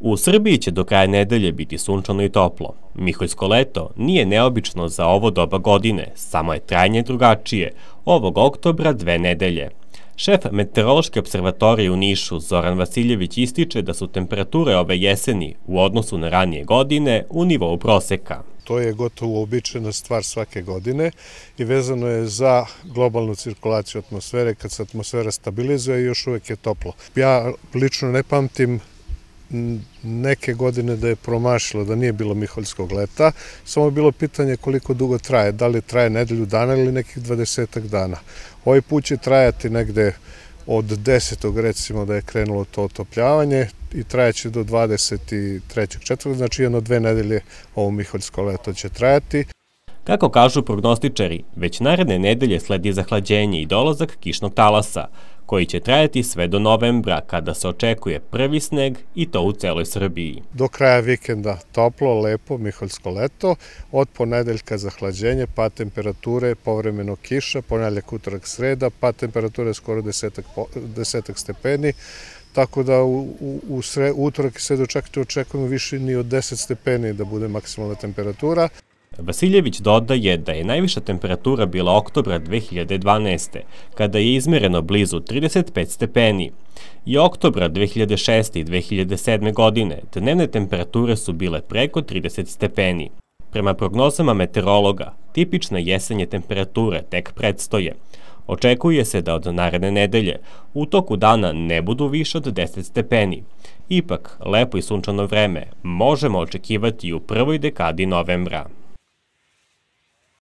U Srbiji će do kraja nedelje biti sunčano i toplo. Miholjsko leto nije neobično za ovo doba godine, samo je trajanje drugačije, ovog oktobra dve nedelje. Šef Meteorološke observatorije u Nišu Zoran Vasiljević ističe da su temperature ove jeseni u odnosu na ranije godine u nivou proseka. To je gotovo uobičajena stvar svake godine i vezano je za globalnu cirkulaciju atmosfere. Kad se atmosfera stabilizuje, još uvek je toplo. Ja lično ne pamtim neke godine da je promašila, da nije bilo Miholjskog leta, samo je bilo pitanje koliko dugo traje, da li traje nedelju dana ili nekih dvadesetak dana. Ovaj put će trajati negde od 10. recimo da je krenulo to otopljavanje i trajaće do 23. četvrta, znači jedno dve nedelje ovo Miholjsko leto će trajati. Kako kažu prognostičari, već naredne nedelje sledi zahlađenje i dolazak kišnog talasa koji će trajati sve do novembra kada se očekuje prvi sneg i to u celoj Srbiji. Do kraja vikenda toplo, lepo, miholjsko leto, od ponedeljka zahlađenje, pa temperature, povremeno kiša, ponedeljak utorak sreda, pa temperature skoro desetak, stepeni, tako da u, u, utorak i sredu čak te očekujemo više ni od 10 stepeni da bude maksimalna temperatura. Vasiljević dodaje da je najviša temperatura bila oktobra 2012. kada je izmereno blizu 35 stepeni. I oktobra 2006. i 2007. godine dnevne temperature su bile preko 30 stepeni. Prema prognozama meteorologa, tipične jesenje temperature tek predstoje. Očekuje se da od naredne nedelje u toku dana ne budu više od 10 stepeni. Ipak, lepo i sunčano vreme možemo očekivati u prvoj dekadi novembra.